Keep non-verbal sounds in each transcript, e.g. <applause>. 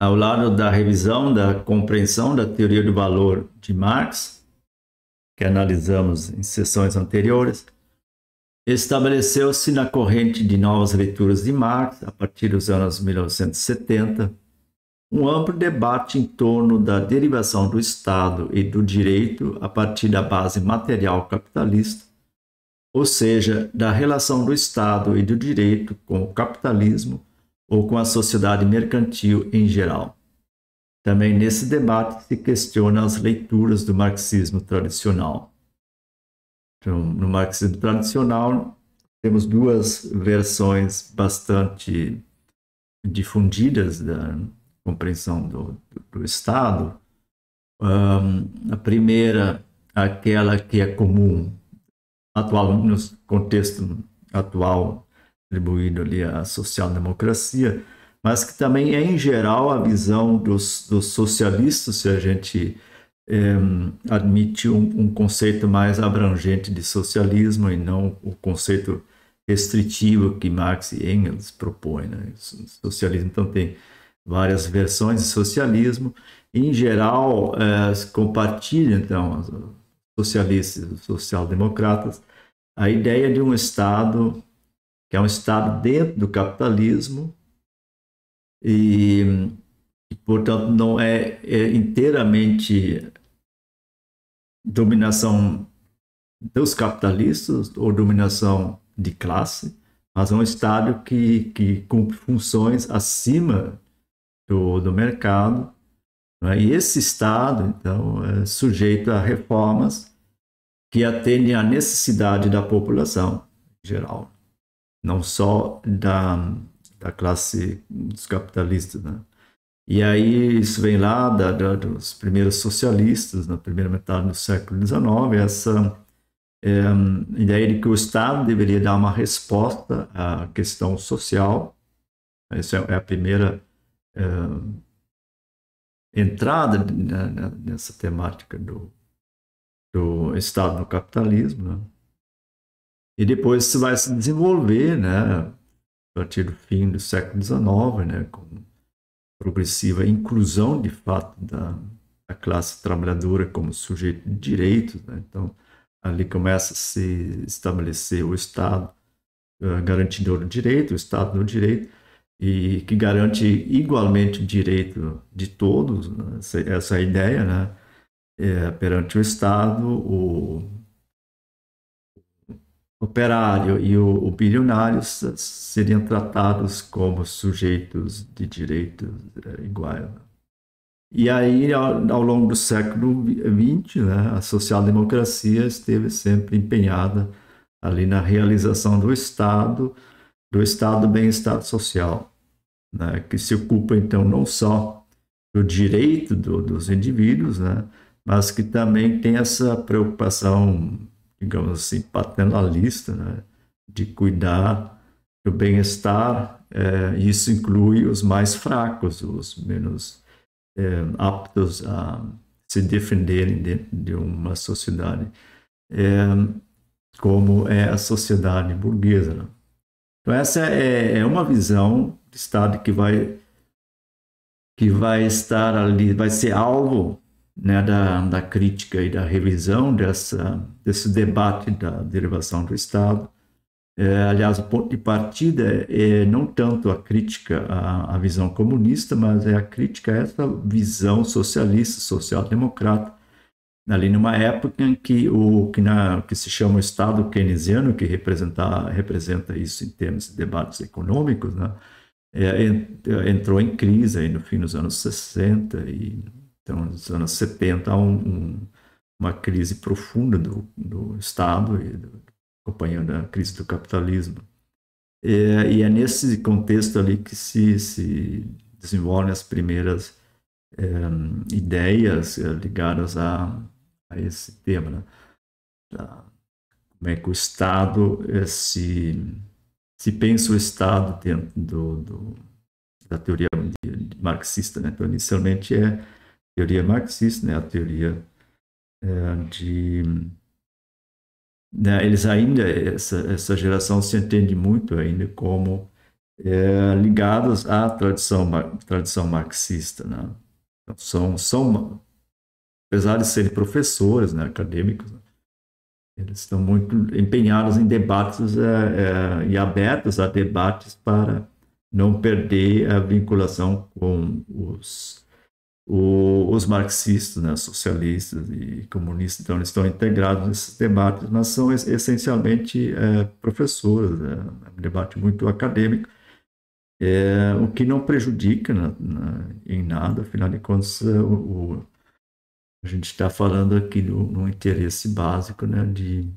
ao lado da revisão da compreensão da teoria do valor de Marx, que analisamos em sessões anteriores, estabeleceu-se na corrente de novas leituras de Marx a partir dos anos 1970 um amplo debate em torno da derivação do Estado e do direito a partir da base material capitalista, ou seja, da relação do Estado e do direito com o capitalismo ou com a sociedade mercantil em geral. Também nesse debate se questiona as leituras do marxismo tradicional. Então, no marxismo tradicional, temos duas versões bastante difundidas da compreensão do, do, do Estado. Um, a primeira, aquela que é comum atual no contexto atual atribuído ali à social-democracia, mas que também é, em geral, a visão dos, dos socialistas, se a gente é, admite um, um, conceito mais abrangente de socialismo e não o conceito restritivo que Marx e Engels propõem. Né? Socialismo então tem várias versões de socialismo. Em geral, é, eh, compartilham então socialistas, social-democratas, a ideia de um Estado que é um Estado dentro do capitalismo e, e portanto, não é, é inteiramente dominação dos capitalistas ou dominação de classe, mas é um Estado que, que cumpre funções acima do, do mercado. Né? E esse Estado, então, é sujeito a reformas que atendem à necessidade da população em geral não só da, da classe dos capitalistas. Né? E aí isso vem lá da, da, dos primeiros socialistas, na primeira metade do século XIX, essa é, ideia de que o Estado deveria dar uma resposta à questão social. Essa é, é a primeira é, entrada né, nessa temática do, do Estado no capitalismo. Né? E depois isso vai se desenvolver, né? A partir do fim do século XIX, né? Com progressiva inclusão, de fato, da, da classe trabalhadora como sujeito de direitos, né? Então, ali começa a se estabelecer o Estado eh, garantidor do direito, o Estado do direito, e que garante igualmente o direito de todos, né? essa, essa, é ideia, né? É, perante o Estado, o, operário e o, o bilionário seriam tratados como sujeitos de direitos é, iguais. E aí, ao, ao longo do século XX, né, a social-democracia esteve sempre empenhada ali na realização do Estado, do Estado bem-estar social, né, que se ocupa, então, não só do direito do, dos indivíduos, né, mas que também tem essa preocupação digamos assim, paternalista, né? de cuidar do bem-estar. É, isso inclui os mais fracos, os menos é, aptos a se defenderem dentro de uma sociedade é, como é a sociedade burguesa. Né? Então essa é, é uma visão de Estado que vai que vai estar ali, vai ser alvo né, da, da crítica e da revisão dessa, desse debate da derivação do Estado. É, aliás, o ponto de partida é, é não tanto a crítica à, à visão comunista, mas é a crítica a essa visão socialista, social-democrata, ali numa época em que o que, na, que se chama o Estado keynesiano, que representa, representa isso em termos de debates econômicos, né? É, é entrou em crise aí no fim dos anos 60 e então, nos anos 70, há um, um, uma crise profunda do, do Estado, e do, acompanhando a crise do capitalismo. E, e, é nesse contexto ali que se, se desenvolvem as primeiras é, ideias eh, ligadas a, a esse tema. Né? Como é que o Estado é, se, se pensa o Estado dentro do, do da teoria marxista. Né? Então, inicialmente é teoria marxista, né, a teoria é, de. Né, eles ainda, essa, essa geração se entende muito ainda como é, ligados à tradição, tradição marxista. Né? Então, são, são, apesar de serem professores, né, acadêmicos, né, eles estão muito empenhados em debates é, é, e abertos a debates para não perder a vinculação com os o, os marxistas, né, socialistas e comunistas, então, eles estão integrados nesses debates, mas são essencialmente é, professores, né, é um debate muito acadêmico, é, o que não prejudica na, né, na, em nada, afinal de contas, é, o, o, a gente está falando aqui no, no, interesse básico né, de,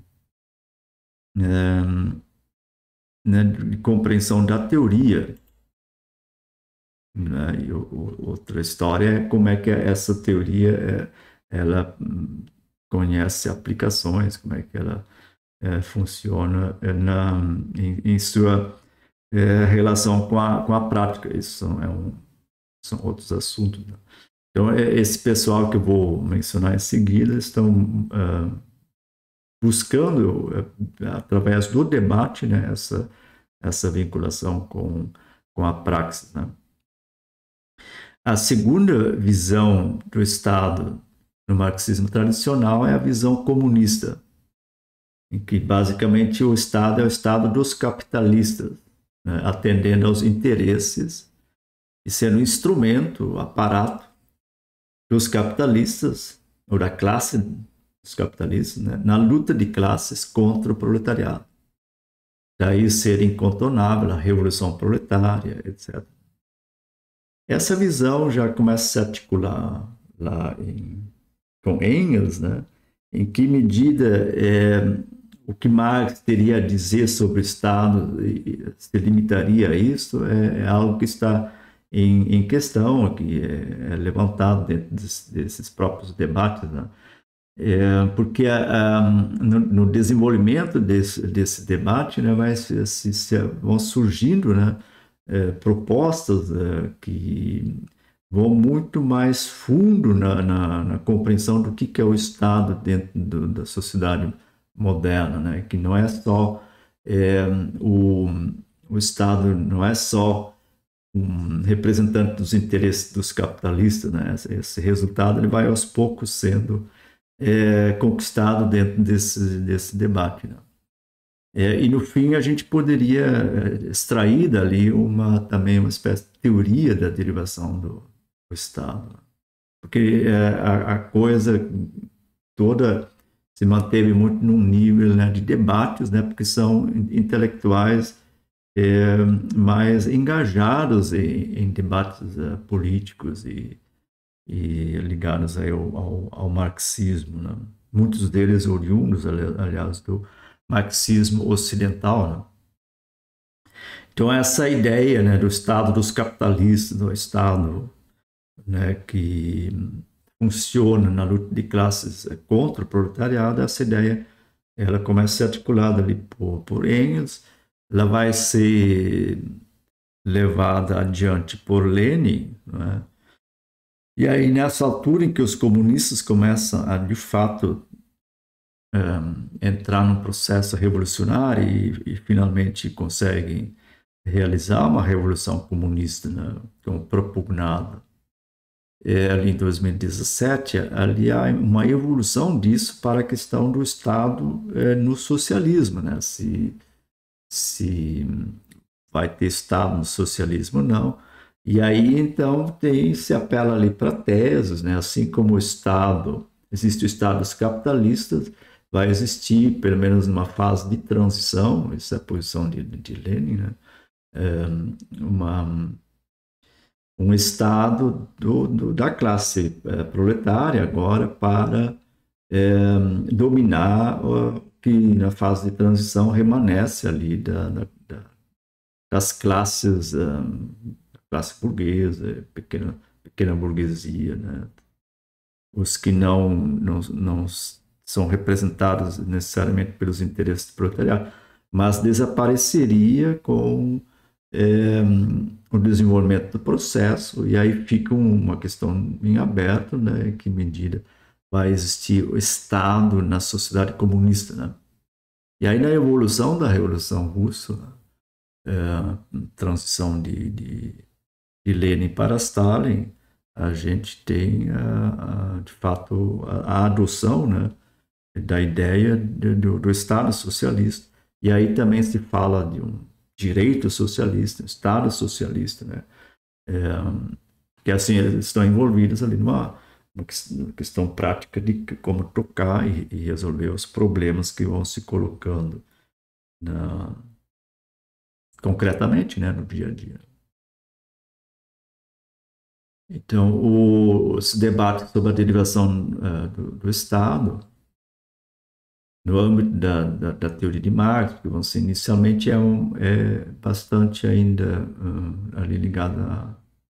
é, né, de compreensão da teoria né? E o, o, outra história é como é que essa teoria é, ela hum, conhece aplicações, como é que ela é, funciona é, na, em, em sua é, relação com a, com a prática. Isso são, é um, são outros assuntos. Né? Então, é, esse pessoal que eu vou mencionar em seguida estão buscando, é, através do debate, né, essa, essa vinculação com, com a praxis. Né? A segunda visão do Estado no marxismo tradicional é a visão comunista, em que basicamente o Estado é o Estado dos capitalistas, né? atendendo aos interesses e sendo um instrumento, um aparato dos capitalistas, ou da classe dos capitalistas, né? na luta de classes contra o proletariado. Daí ser incontornável a revolução proletária, etc. Essa visão já começa a se articular lá em, com Engels, né? em que medida é, o que Marx teria a dizer sobre o Estado se limitaria a isso, é, é algo que está em, em questão, que é, é, levantado dentro desses, desses próprios debates. Né? É, porque a, a, no, no, desenvolvimento desse, desse debate né, vai, se, se, vão surgindo né, é, propostas é, que vão muito mais fundo na, na, na compreensão do que, que, é o Estado dentro do, da sociedade moderna, né? que não é só é, o, o Estado, não é só um representante dos interesses dos capitalistas, né? esse resultado ele vai aos poucos sendo é, conquistado dentro desse, desse debate. Né? É, e no fim a gente poderia eh, extrair dali uma também uma espécie de teoria da derivação do, do Estado, porque é, a, a, coisa toda se manteve muito num nível né, de debates, né, porque são intelectuais é, mais engajados em, em debates políticos e, e, ligados aí ao, ao, ao marxismo, né? muitos deles oriundos, aliás, do marxismo ocidental. Né? Então, essa ideia né, do Estado dos capitalistas, do Estado né, que funciona na luta de classes contra o proletariado, essa ideia ela começa a ser articulada ali por, por Engels, ela vai ser levada adiante por Lenin, né? E aí, nessa altura em que os comunistas começam a, de fato, eh, entrar num processo revolucionário e, e, finalmente conseguem realizar uma revolução comunista, né, como é propugnada é, ali em 2017, ali há uma evolução disso para a questão do Estado é, no socialismo, né? Se, se vai ter Estado no socialismo ou não. E aí, então, tem, se apela ali para teses, né? Assim como o Estado, existe o Estado dos capitalistas, vai existir, pelo menos numa fase de transição, essa é a posição de, de Lenin, né? É uma, um estado do, do, da classe é, proletária agora para é, dominar o que na fase de transição remanesce ali da, da, das classes, um, é, classe burguesa, pequena, pequena burguesia, né? os que não, não, não são representados necessariamente pelos interesses do proletariado, mas desapareceria com é, o desenvolvimento do processo, e aí fica uma questão em aberto, né, que medida vai existir o Estado na sociedade comunista, né? E aí na evolução da Revolução Russa, é, transição de, de, de, Lenin para Stalin, a gente tem, a, a, de fato, a, a adoção, né? da ideia do, do Estado socialista. E aí também se fala de um direito socialista, um Estado socialista, né? É, que assim eles estão envolvidos ali numa, numa questão prática de como tocar e, e, resolver os problemas que vão se colocando na, concretamente, né, no dia a dia. Então, o, esse debate sobre a derivação uh, do, do Estado no âmbito da, da, da, teoria de Marx, que inicialmente é, um, é bastante ainda uh, ali ligada a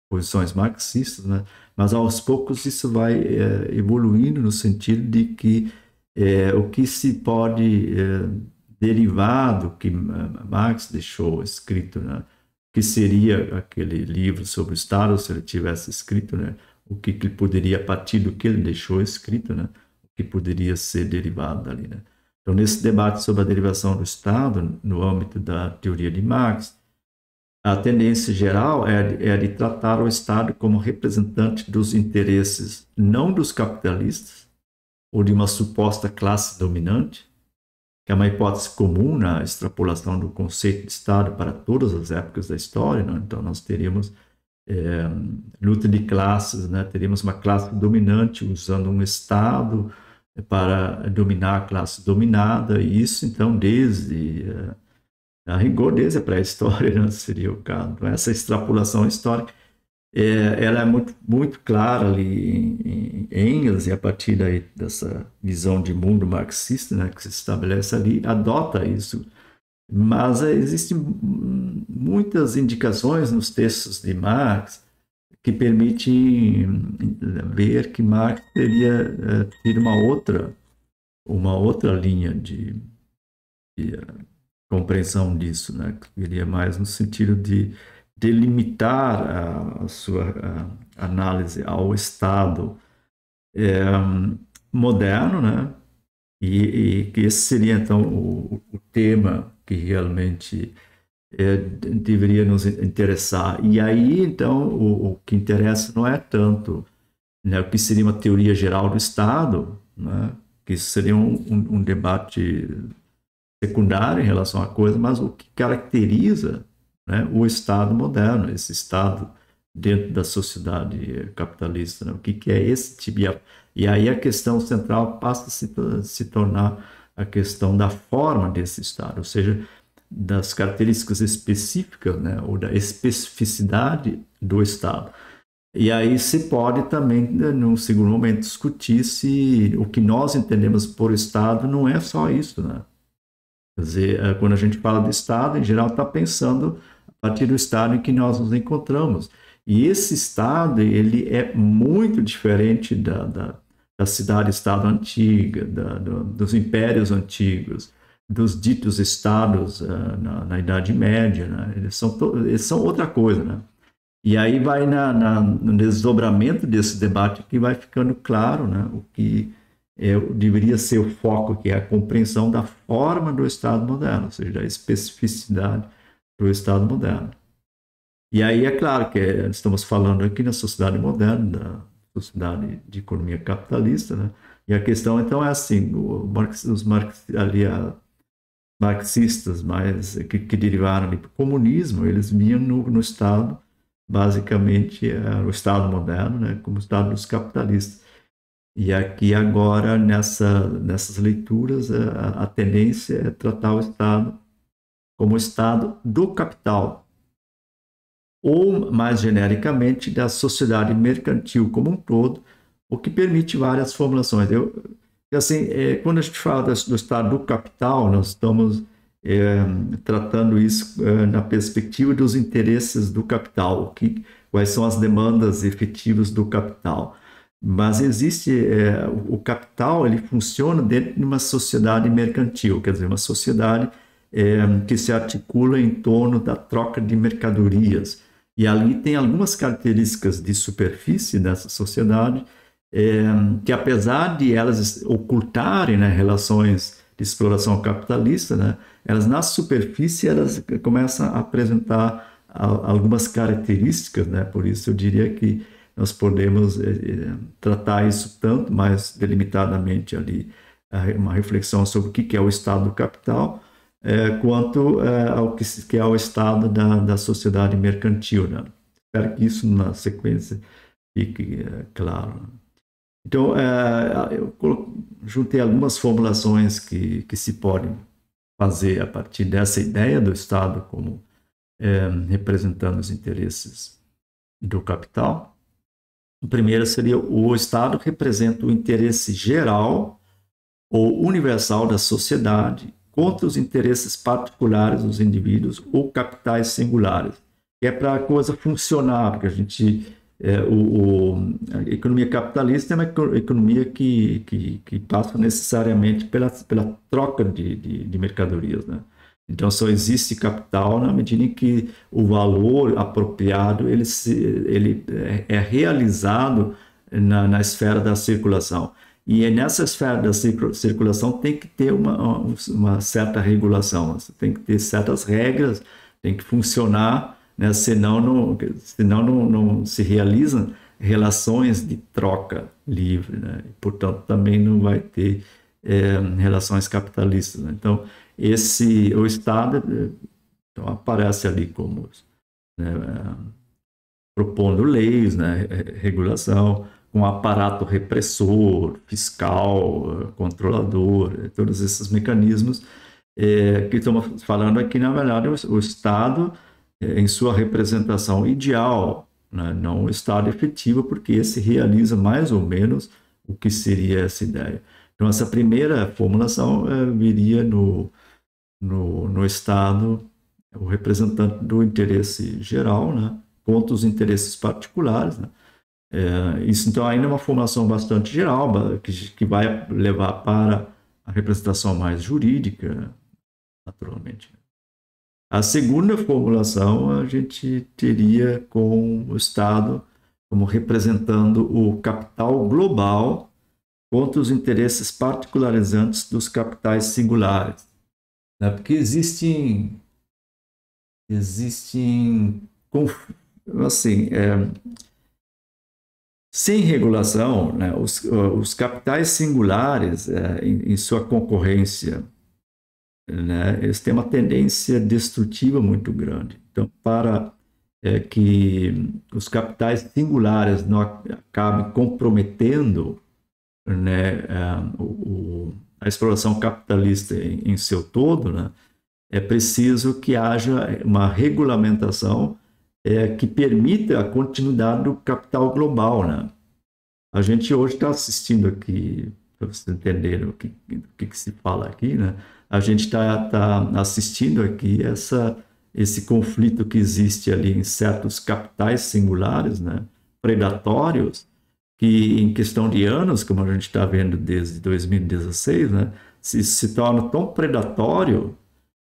posições marxistas, né? mas aos poucos isso vai é, evoluindo no sentido de que é, o que se pode eh, derivar do que ah, Marx deixou escrito, né? que seria aquele livro sobre o Estado, se ele tivesse escrito, né? o que, que ele poderia, a partir do que ele deixou escrito, né? o que poderia ser derivado dali. Né? Então, nesse debate sobre a derivação do Estado, no âmbito da teoria de Marx, a tendência geral é, é de tratar o Estado como representante dos interesses não dos capitalistas ou de uma suposta classe dominante, que é uma hipótese comum na extrapolação do conceito de Estado para todas as épocas da história. Né? Então, nós teríamos é, luta de classes, né? teríamos uma classe dominante usando um Estado para dominar a classe dominada, e isso então desde, eh, a rigor, desde a pré-história, né, seria o caso. Então, essa extrapolação histórica é, ela é muito, muito clara ali em, em Engels, e a partir daí, dessa visão de mundo marxista né, que se estabelece ali, adota isso. Mas é, existem muitas indicações nos textos de Marx que permite eh, ver que Marx teria eh, tido uma outra, uma outra linha de, de eh, compreensão disso, né? que mais no sentido de delimitar a, a sua a análise ao Estado é, moderno, né? e, e que esse seria então o, o tema que realmente é, deveria nos interessar. E aí, então, o, o, que interessa não é tanto né, o que seria uma teoria geral do Estado, né, que seria um, um, um debate secundário em relação à coisa, mas o que caracteriza né, o Estado moderno, esse Estado dentro da sociedade capitalista, né? o que, que é esse tipo. E aí a questão central passa a se, se tornar a questão da forma desse Estado, ou seja, das características específicas, né, ou da especificidade do Estado. E aí se pode também, né, num segundo momento, discutir se o que nós entendemos por Estado não é só isso, né? Quer dizer, é, quando a gente fala de Estado, em geral está pensando a partir do Estado em que nós nos encontramos. E esse Estado, ele é muito diferente da, da, da cidade-Estado antiga, da, do, dos impérios antigos, dos ditos estados uh, na, na, Idade Média, né? eles, são eles são outra coisa, né? E aí vai na, na, no desdobramento desse debate que vai ficando claro, né? O que é, deveria ser o foco, que é a compreensão da forma do Estado moderno, ou seja, a especificidade do Estado moderno. E aí é claro que eh, estamos falando aqui na sociedade moderna, na sociedade de economia capitalista, né? E a questão então é assim, o Marx, os Marx, ali a marxistas, mas que, que derivaram do tipo, comunismo, eles vinham no, no Estado, basicamente, é, o Estado moderno, né, como o Estado dos capitalistas. E aqui agora, nessa, nessas leituras, é, a, a tendência é tratar o Estado como o Estado do capital, ou mais genericamente da sociedade mercantil como um todo, o que permite várias formulações. Eu, assim, é, quando a gente fala do estado do capital, nós estamos é, tratando isso é, na perspectiva dos interesses do capital, que, quais são as demandas efetivas do capital. Mas existe, é, o capital ele funciona dentro de uma sociedade mercantil, quer dizer, uma sociedade é, que se articula em torno da troca de mercadorias. E ali tem algumas características de superfície dessa sociedade é, que apesar de elas ocultarem né, relações de exploração capitalista, né, elas na superfície elas começam a apresentar a, algumas características, né, por isso eu diria que nós podemos é, tratar isso tanto mais delimitadamente ali uma reflexão sobre o que é o estado do capital, é, quanto é, ao que, que, é o estado da, da sociedade mercantil. Né? Espero que isso, na sequência, fique é, claro. Então, é, eu juntei algumas formulações que, que se podem fazer a partir dessa ideia do Estado como é, representando os interesses do capital. A primeira seria o Estado representa o interesse geral ou universal da sociedade contra os interesses particulares dos indivíduos ou capitais singulares. é para a coisa funcionar, porque a gente é, o, o, a economia capitalista é uma economia que, que, que passa necessariamente pela, pela troca de, de, de, mercadorias. Né? Então, só existe capital na medida em que o valor apropriado ele, se, ele é, é realizado na, na esfera da circulação. E é nessa esfera da circulação tem que ter uma, uma certa regulação, tem que ter certas regras, tem que funcionar né? senão, não, senão não, não se realizam relações de troca livre, né? portanto também não vai ter é, relações capitalistas. Né? Então esse o Estado eh, então, aparece ali como né, propondo leis, né, regulação, com um aparato repressor, fiscal, controlador, eh, todos esses mecanismos é, que estamos falando aqui, na verdade, o, o Estado em sua representação ideal, né? não estado efetivo, porque esse realiza mais ou menos o que seria essa ideia. Então, essa primeira formulação é, viria no, no, no Estado, o representante do interesse geral, né, contra os interesses particulares. Né? É, isso, então, ainda é uma formulação bastante geral, que, que vai levar para a representação mais jurídica, naturalmente. Né? A segunda formulação a gente teria com o Estado como representando o capital global contra os interesses particularizantes dos capitais singulares. Né? Porque existem, existem assim, é, sem regulação, né? os, os, capitais singulares, é, em, em sua concorrência né, eles têm uma tendência destrutiva muito grande. Então, para é, que os capitais singulares não acabem comprometendo né, a, é, o, a, exploração capitalista em, em seu todo, né, é preciso que haja uma regulamentação é, que permita a continuidade do capital global. Né? A gente hoje está assistindo aqui, para vocês entenderem o que, que, que se fala aqui, né? a gente está tá assistindo aqui essa, esse conflito que existe ali em certos capitais singulares, né, predatórios, que em questão de anos, como a gente está vendo desde 2016, né, se, se torna tão predatório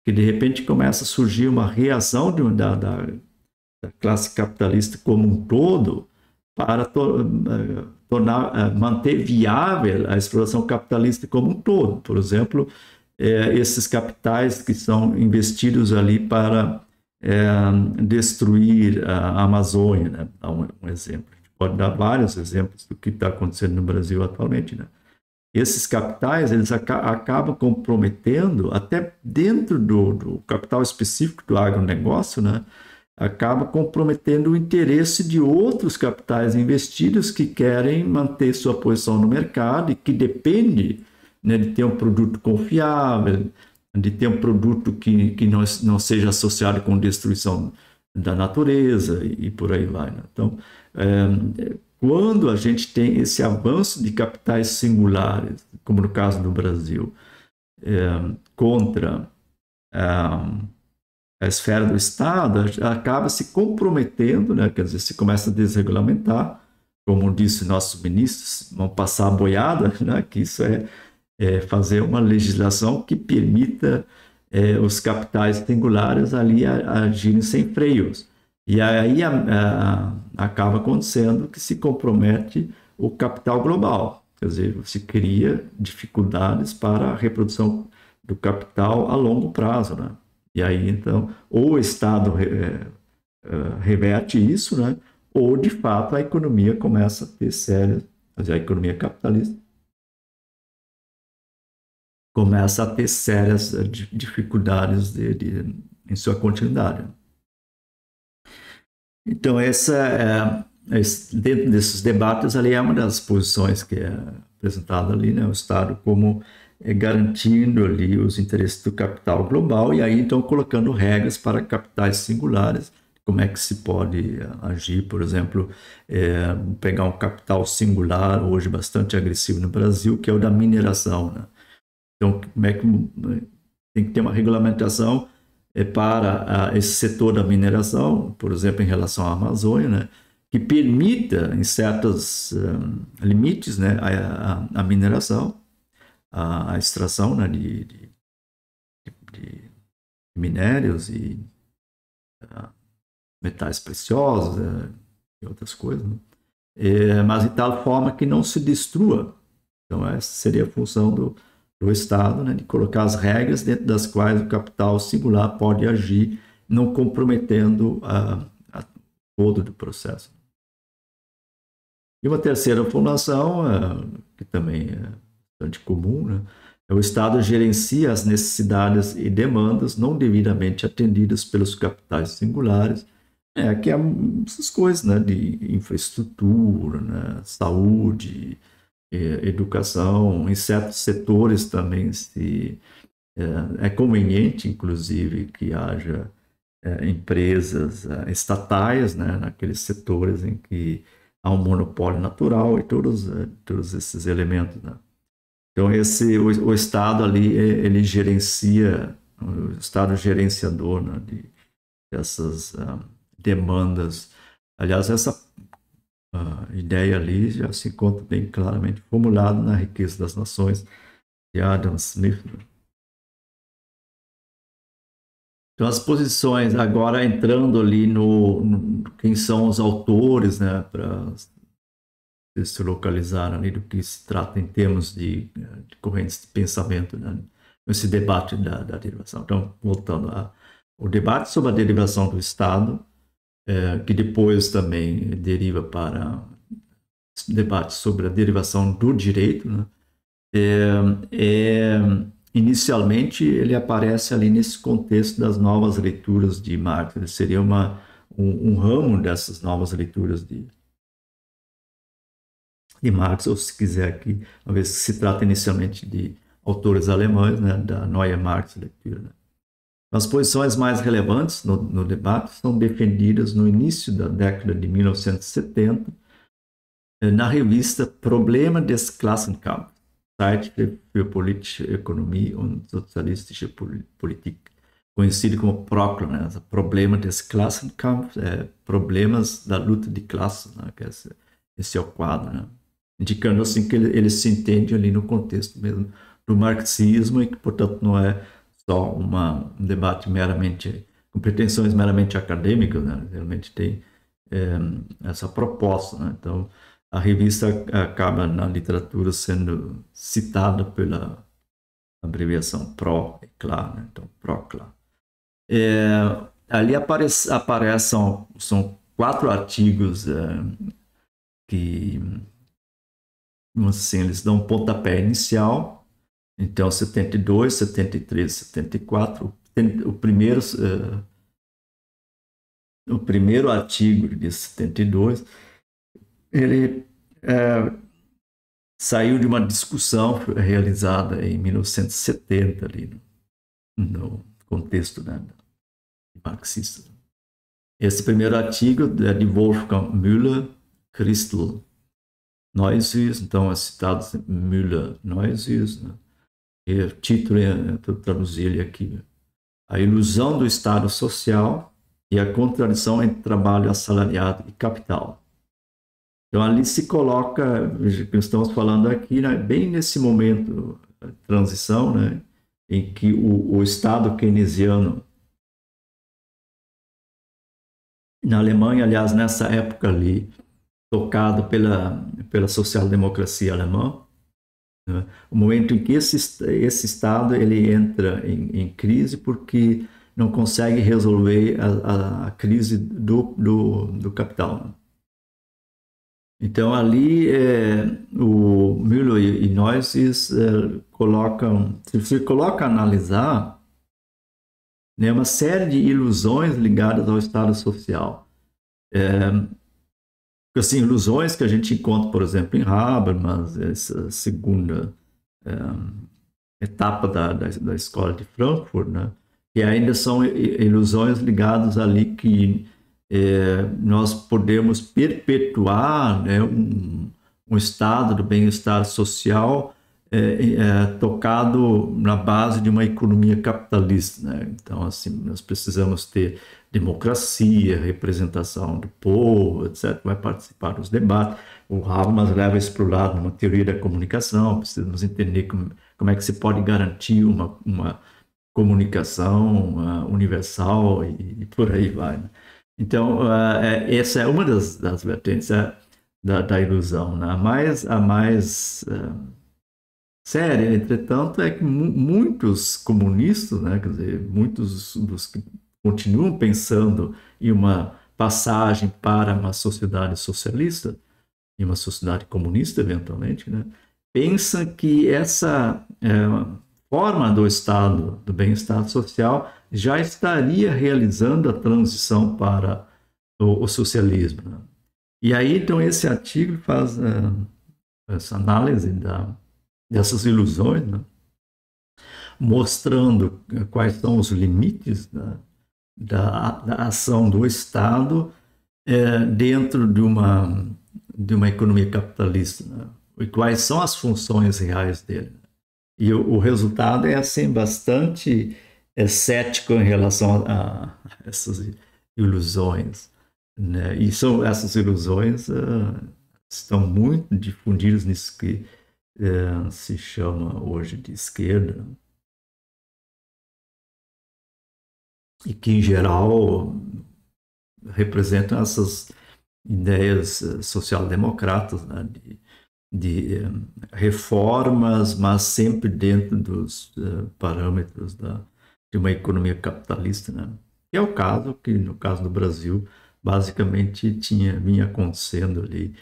que de repente começa a surgir uma reação de, da, da, da classe capitalista como um todo para to, eh, tornar, eh, manter viável a exploração capitalista como um todo. Por exemplo, é, esses capitais que são investidos ali para é, destruir a Amazônia, né? Dá um, um, exemplo. A gente pode dar vários exemplos do que está acontecendo no Brasil atualmente, né? Esses capitais, eles aca acabam comprometendo, até dentro do, do, capital específico do agronegócio, né? Acaba comprometendo o interesse de outros capitais investidos que querem manter sua posição no mercado e que depende né, de ter um produto confiável, de ter um produto que, que não, não seja associado com destruição da natureza e, por aí vai. Né? Então, é, quando a gente tem esse avanço de capitais singulares, como no caso do Brasil, é, contra é, a esfera do Estado, acaba se comprometendo, né? quer dizer, se começa a desregulamentar, como disse nossos nosso ministro, vão passar a boiada, <laughs> né? que isso é é, fazer uma legislação que permita é, os capitais singulares ali agirem sem freios. E aí a, a, acaba acontecendo que se compromete o capital global, quer dizer, você cria dificuldades para a reprodução do capital a longo prazo, né? E aí então, ou o Estado é, é, reverte isso, né? Ou de fato a economia começa a ter sérias, a economia capitalista começa a ter sérias eh, dificuldades de, de, em sua continuidade. Então, essa, é, eh, dentro desses debates, ali é uma das posições que é apresentada ali, né? o Estado como é, garantindo ali os interesses do capital global e aí então colocando regras para capitais singulares, como é que se pode agir, por exemplo, é, pegar um capital singular, hoje bastante agressivo no Brasil, que é o da mineração, né? Então, como é que né, tem que ter uma regulamentação é, para esse setor da mineração, por exemplo, em relação à Amazônia, né? que permita, em certos limites, né? a, a, a mineração, a, a extração né? de, de, de, minérios e uh, metais preciosos uh, e outras coisas, né? É, mas de tal forma que não se destrua. Então, essa seria a função do, do Estado, né, de colocar as regras dentro das quais o capital singular pode agir, não comprometendo a, a todo o processo. E uma terceira formulação, é, que também é bastante comum, né, é o Estado gerencia as necessidades e demandas não devidamente atendidas pelos capitais singulares, né, que é essas coisas né, de infraestrutura, né, saúde, é, educação, em certos setores também se é, é conveniente, inclusive, que haja é, empresas é, estatais, né, naqueles setores em que há um monopólio natural e todos, é, todos esses elementos. Né? Então esse o, o, Estado ali é, ele gerencia o Estado gerenciador né, de dessas uh, demandas. Aliás, essa a ideia ali já se encontra bem claramente formulada na Riqueza das Nações, de Adam Smith. Então, as posições, agora entrando ali no, no quem são os autores, né, para se localizar ali do que se trata em termos de, de correntes de pensamento, né, nesse debate da, da derivação. Então, voltando a, o debate sobre a derivação do Estado é, que depois também deriva para debate sobre a derivação do direito, né? é, é, inicialmente ele aparece ali nesse contexto das novas leituras de Marx. Ele seria uma, um, um ramo dessas novas leituras de, de Marx, ou se quiser aqui, uma vez que se trata inicialmente de autores alemães, né, da Neue Marx leitura. Né? As posições mais relevantes no, no debate são defendidas no início da década de 1970 eh, na revista Problema des Klassenkampf, Zeit für politische Ökonomie und sozialistische Politik, conhecido como Proclam, né? Problema des Klassenkampf, é, Problemas da Luta de Classes, né? que é esse, é o quadro, né? indicando assim que ele, ele se entende ali no contexto mesmo do marxismo e que, portanto, não é só uma, um debate meramente, com pretensões meramente acadêmicas, né? realmente tem é, essa proposta. Né? Então, a revista acaba na literatura sendo citada pela abreviação PRO e CLA, né? então PROCLA. É, eh, ali aparece, aparecem, são quatro artigos é, que, assim, eles dão um pontapé inicial então, 72, 73, 74, o primeiro, uh, o primeiro artigo de 72, ele uh, saiu de uma discussão realizada em 1970 ali no, no contexto né, marxista. Esse primeiro artigo é de Wolfgang Müller, Christel Neusius, então é citado Müller Neusius, né? o título, é, eu traduzi ele aqui, né? a ilusão do Estado Social e a contradição entre trabalho assalariado e capital. Então, ali se coloca, que estamos falando aqui, né, bem nesse momento de transição, né, em que o, o Estado keynesiano na Alemanha, aliás, nessa época ali, tocado pela, pela social-democracia alemã, né? O momento em que esse, esse Estado ele entra em, em crise porque não consegue resolver a, a crise do, do, do capital. Né? Então ali é, o Miller e nós é, colocam, se você coloca a analisar, né, uma série de ilusões ligadas ao Estado Social. É, assim, ilusões que a gente encontra, por exemplo, em Habermas, essa segunda é, etapa da, da, da, escola de Frankfurt, né? que ainda são ilusões ligadas ali que é, nós podemos perpetuar né, um, um estado do bem-estar social é, é tocado na base de uma economia capitalista. Né? Então, assim, nós precisamos ter democracia, representação do povo, etc. Vai participar dos debates. O Habermas leva isso para o lado, uma teoria da comunicação. Precisamos entender como, como é que se pode garantir uma, uma comunicação universal e, e, por aí vai. Né? Então, uh, é, essa é uma das, das vertentes é, da, da, ilusão. Né? A mais, a mais uh, séria, entretanto, é que muitos comunistas, né, quer dizer, muitos dos que continuam pensando em uma passagem para uma sociedade socialista e uma sociedade comunista, eventualmente, né? pensa que essa é, forma do Estado, do bem-estar social, já estaria realizando a transição para o, o socialismo. Né? E aí, então, esse artigo faz é, essa análise da, dessas ilusões, né? mostrando é, quais são os limites da, né? da, da ação do Estado é, dentro de uma, de uma economia capitalista. Né? E quais são as funções reais dele? E o, o resultado é assim bastante é, cético em relação a, a essas ilusões. Né? E são essas ilusões uh, estão muito difundidas nisso que uh, se chama hoje de esquerda. e que em geral representam essas ideias eh, social-democratas né, de, de eh, reformas, mas sempre dentro dos uh, parâmetros da, de uma economia capitalista, né? Que é o caso que no caso do Brasil basicamente tinha vinha acontecendo ali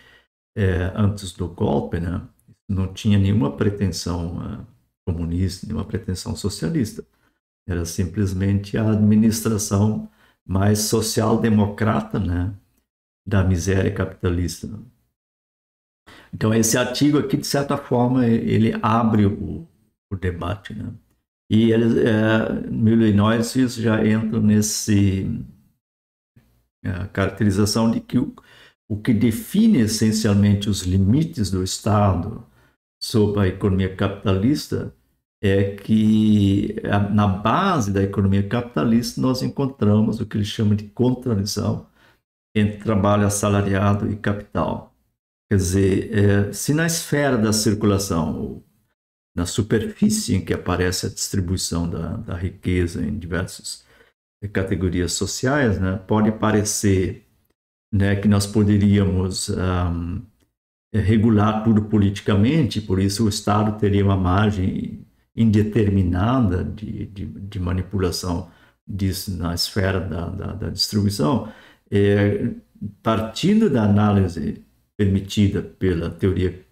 é, antes do golpe, né? Não tinha nenhuma pretensão uh, comunista, nenhuma pretensão socialista era simplesmente a administração mais social-democrata né, da miséria capitalista. Então, esse artigo aqui, de certa forma, ele abre o, o debate. Né? E eles, é, Miller e Noyes já entram nesse é, caracterização de que o, o que define essencialmente os limites do Estado sob a economia capitalista é que na base da economia capitalista nós encontramos o que eles chamam de contradição entre trabalho assalariado e capital. Quer dizer, é, se na esfera da circulação, na superfície em que aparece a distribuição da, da riqueza em diversas categorias sociais, né, pode parecer né, que nós poderíamos um, regular tudo politicamente, por isso o Estado teria uma margem indeterminada de, de, de manipulação disso na esfera da, da, da distribuição, é, partindo da análise permitida pela teoria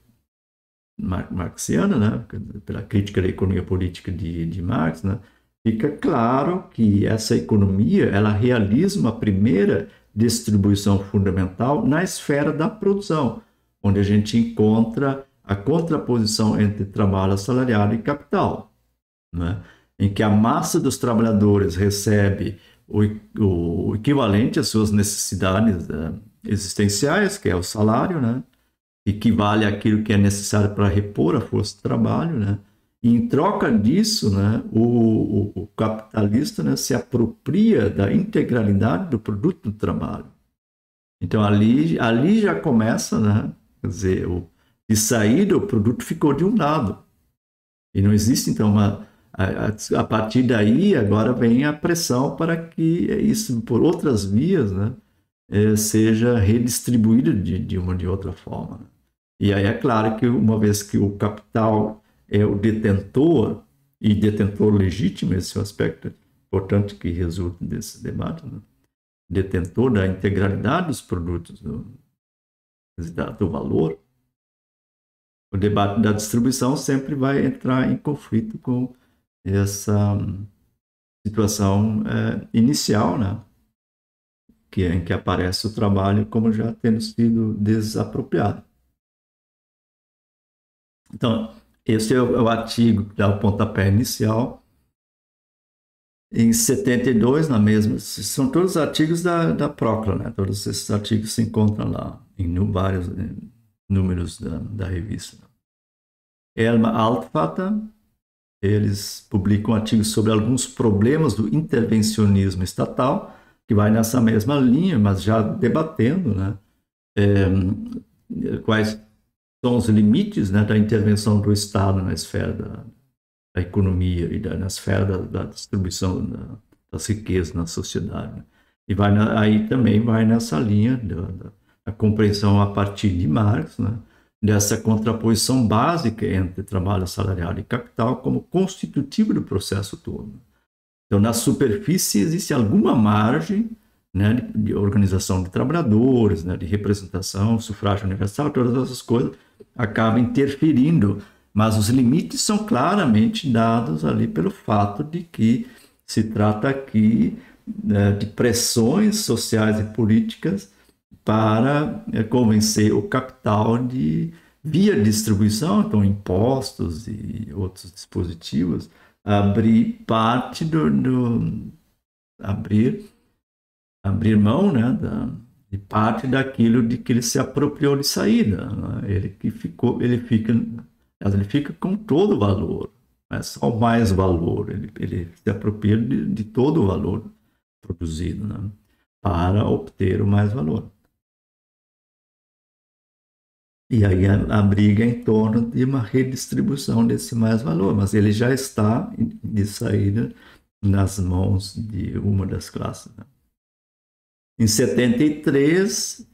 marxiana, né, pela crítica da economia política de, de Marx, né, fica claro que essa economia ela realiza uma primeira distribuição fundamental na esfera da produção, onde a gente encontra a contraposição entre trabalho assalariado e capital, né? em que a massa dos trabalhadores recebe o, o equivalente às suas necessidades né, existenciais, que é o salário, né? equivale àquilo que é necessário para repor a força de trabalho, né? E em troca disso, né, o, o, capitalista né, se apropria da integralidade do produto do trabalho. Então ali, ali já começa, né, quer dizer, o de saída, o produto ficou de um lado. E não existe, então, uma. A, a, partir daí, agora vem a pressão para que é isso, por outras vias, né, é, seja redistribuído de, de uma de outra forma. Né. E aí é claro que, uma vez que o capital é o detentor, e detentor legítimo, esse é o aspecto importante que resulta desse debate, né? detentor da integralidade dos produtos, do, do valor, o debate da distribuição sempre vai entrar em conflito com essa hum, situação é, inicial, né? que é em que aparece o trabalho como já tendo sido desapropriado. Então, esse é o, é artigo que dá o pontapé inicial. Em 72, na mesma, são todos artigos da, da Procla, né? Todos esses artigos se encontram lá, em vários, em números da, da revista. Elma Altfata, eles publicam artigos sobre alguns problemas do intervencionismo estatal, que vai nessa mesma linha, mas já debatendo né, é, quais são os limites né, da intervenção do Estado na esfera da, da economia e da, na esfera da, da distribuição da, das riquezas na sociedade. Né. E vai na, aí também vai nessa linha da, a compreensão a partir de Marx, né, dessa contraposição básica entre trabalho salarial e capital como constitutivo do processo todo. Então, na superfície existe alguma margem né, de, de, organização de trabalhadores, né, de representação, sufrágio universal, todas essas coisas acabam interferindo, mas os limites são claramente dados ali pelo fato de que se trata aqui né, de pressões sociais e políticas para eh, convencer o capital de, via distribuição, então impostos e outros dispositivos, abrir parte do, do abrir abrir mão, né, da, de parte daquilo de que ele se apropriou de saída, né? ele que ficou, ele fica, ele fica com todo o valor, não é só mais valor, ele, ele se apropria de, de todo o valor produzido, né, para obter o mais valor. E aí a, a briga é em torno de uma redistribuição desse mais-valor, mas ele já está de saída nas mãos de uma das classes. Né? Em 73,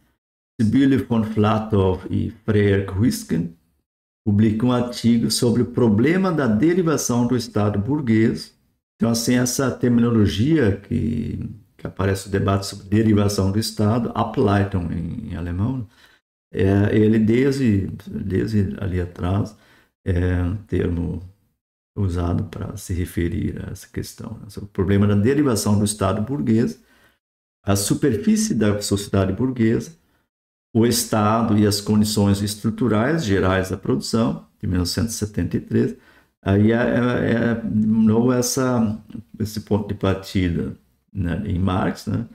Sibylle von Flatov e Freire Huisken publicam um artigo sobre o problema da derivação do Estado burguês. Então, assim, essa terminologia que, que aparece no debate sobre derivação do Estado, Ableitung em, em alemão, né? É, ele desde, desde ali atrás é um termo usado para se referir a essa questão. Né? O problema da derivação do Estado burguês, a superfície da sociedade burguesa, o Estado e as condições estruturais gerais da produção, de 1973, aí é, é, é novo essa, esse ponto de partida né? em Marx, né?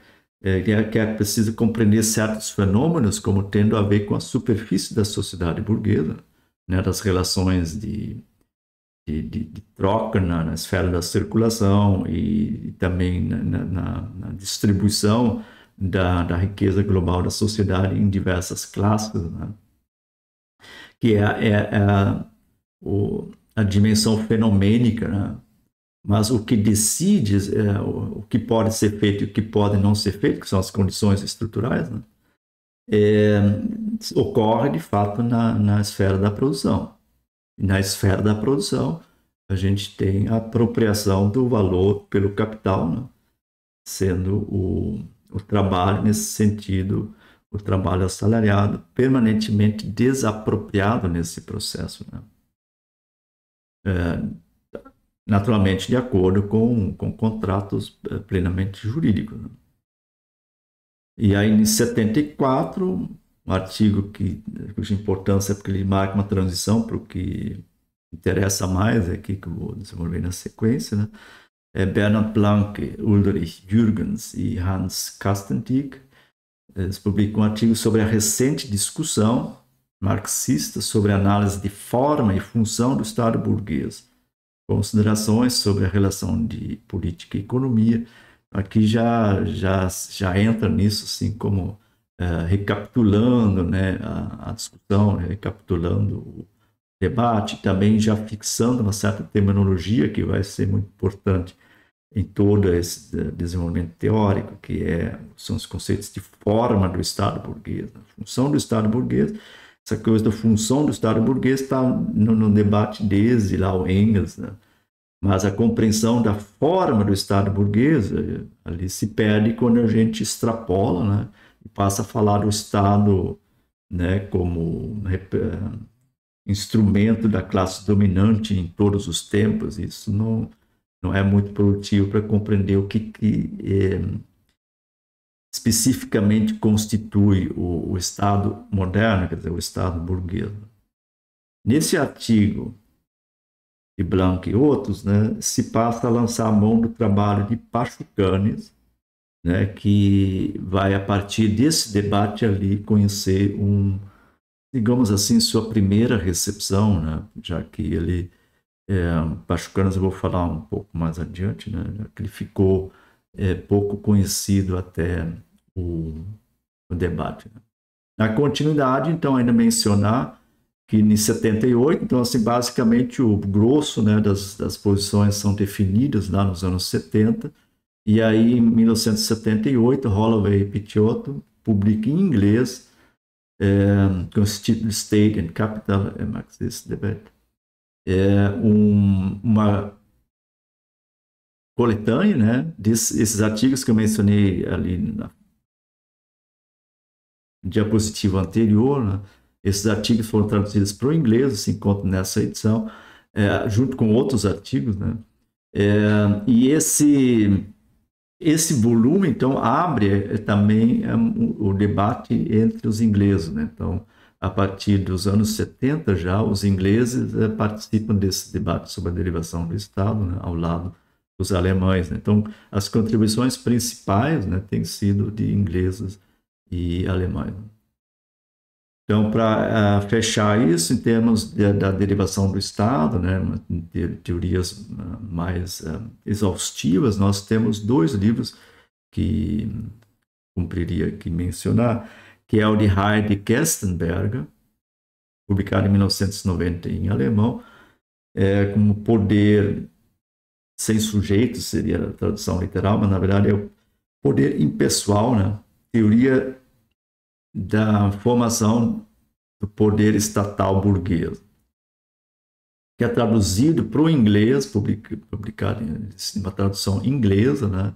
É, é, que é preciso compreender certos fenômenos como tendo a ver com a superfície da sociedade burguesa, né, das relações de, de, de, de troca na, na, esfera da circulação e, e também na, na, na distribuição da, da, riqueza global da sociedade em diversas classes, né, que é, é, é a, o, a dimensão fenomênica, né, mas o que decide é, o, que pode ser feito e o que pode não ser feito, que são as condições estruturais, né? é, ocorre de fato na, na esfera da produção. E na esfera da produção, a gente tem a apropriação do valor pelo capital, né? sendo o, o trabalho, nesse sentido, o trabalho assalariado, permanentemente desapropriado nesse processo. Né? É, naturalmente de acordo com, com contratos eh, plenamente jurídicos. Né? E aí, em 74, um artigo que, eh, cuja importância é porque ele marca uma transição para o que interessa mais é aqui, que eu vou desenvolver na sequência, né? é Bernhard Planck, Ulrich Jürgens e Hans Kastentig eles eh, publicam um artigo sobre a recente discussão marxista sobre a análise de forma e função do Estado burguês considerações sobre a relação de política e economia. Aqui já, já, já entra nisso, assim, como é, recapitulando né, a, a, discussão, né, recapitulando o debate, também já fixando uma certa terminologia que vai ser muito importante em todo esse desenvolvimento teórico, que é, são os conceitos de forma do Estado burguês, a né, função do Estado burguês, essa coisa da função do Estado burguês está no, no, debate desde lá o Engels, né? mas a compreensão da forma do Estado burguês eh, ali se perde quando a gente extrapola né? e passa a falar do Estado né, como eh, instrumento da classe dominante em todos os tempos. Isso não, não é muito produtivo para compreender o que, que eh, especificamente constitui o, o Estado moderno, quer dizer, o Estado burguês. Nesse artigo de Blanc e outros, né, se passa a lançar a mão do trabalho de Pachucanes, né, que vai, a partir desse debate ali, conhecer um, digamos assim, sua primeira recepção, né, já que ele, é, eh, Pachucanes eu vou falar um pouco mais adiante, né, já que ele ficou é, pouco conhecido até o, o debate. Né? Na continuidade, então, ainda mencionar que em 78, então, assim, basicamente o grosso né, das, das posições são definidas lá nos anos 70, e aí em 1978, Holloway e Picciotto publicam em inglês é, com o título State and Capital é, Marxist Debate, é, um, uma coletânea, né? Desses artigos que eu mencionei ali na diapositiva anterior, né? Esses artigos foram traduzidos para o inglês, se encontram nessa edição, é, junto com outros artigos, né? É, e esse esse volume então abre é, também é, o debate entre os ingleses, né? Então, a partir dos anos 70 já os ingleses é, participam desse debate sobre a derivação do Estado, né? Ao lado os alemães. Né? Então, as contribuições principais né, têm sido de ingleses e alemães. Então, para uh, fechar isso, em termos de, da derivação do Estado, né, de, teorias ah, mais uh, exaustivas, nós temos dois livros que cumpriria que mencionar, que é o de Heide Kestenberger, publicado em 1990 em alemão, é, como Poder sem sujeito, seria a tradução literal, mas na verdade é o poder impessoal, né? teoria da formação do poder estatal burguês, que é traduzido para o inglês, publicado em uma tradução inglesa, né?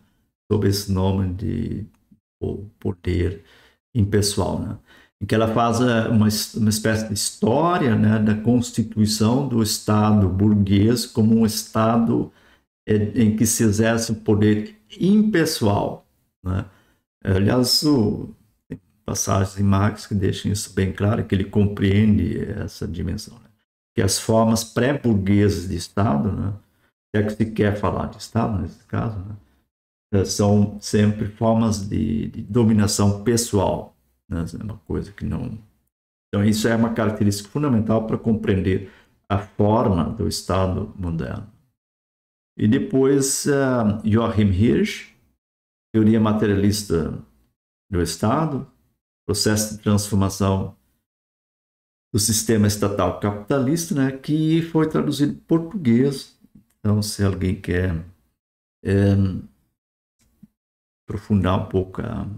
sob esse nome de poder impessoal, né? em que ela faz eh, uma, uma espécie de história né, da constituição do Estado burguês como um Estado é, em que se exerce o poder impessoal. Né? É, aliás, o, tem passagens em Marx que deixam isso bem claro, que ele compreende essa dimensão. Né? Que as formas pré-burguesas de Estado, né? se é que se quer falar de Estado nesse caso, né? É, são sempre formas de, de dominação pessoal. Né? É uma coisa que não... Então, isso é uma característica fundamental para compreender a forma do Estado moderno. E depois uh, Joachim Hirsch, teoria materialista do Estado, processo de transformação do sistema estatal capitalista, né, que foi traduzido em português. Então, se alguém quer é, aprofundar um pouco o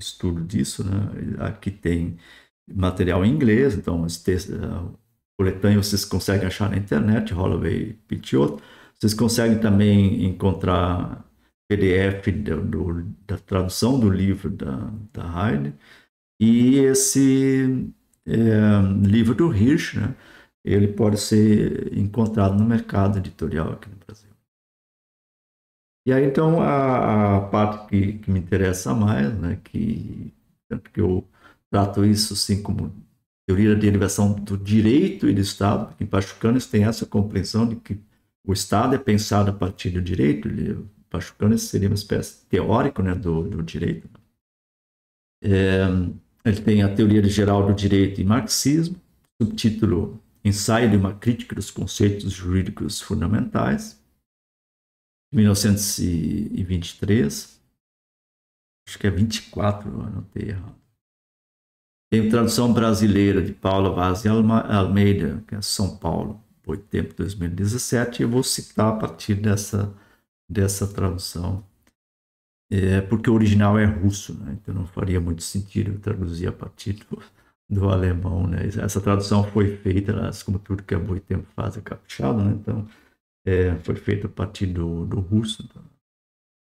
estudo disso, né, aqui tem material em inglês, então eh, o coletâneo vocês conseguem achar na internet, Holloway Pichot. Vocês conseguem também encontrar PDF do, do, da tradução do livro da, da Heide e esse é, livro do Hirsch, né? ele pode ser encontrado no mercado editorial aqui no Brasil. E aí então a, a parte que, que, me interessa mais, né, que tanto que eu trato isso assim como teoria da derivação do direito e do Estado, que em Pachucanos tem essa compreensão de que o Estado é pensado a partir do direito, ele, Pachucano seria uma espécie teórico né, do, do direito. É, ele tem a teoria geral do direito e marxismo, subtítulo Ensaio de uma crítica dos conceitos jurídicos fundamentais, 1923, acho que é 24, não anotei errado. Tem tradução brasileira de Paulo Vaz e Almeida, que é São Paulo, tempo 2017, eu vou citar a partir dessa, dessa tradução, é, porque o original é russo, né? então não faria muito sentido eu traduzir a partir do, do alemão. Né? Essa tradução foi feita, como tudo que a Tempo faz é caprichado, né? então é, foi feita a partir do, do russo. Então.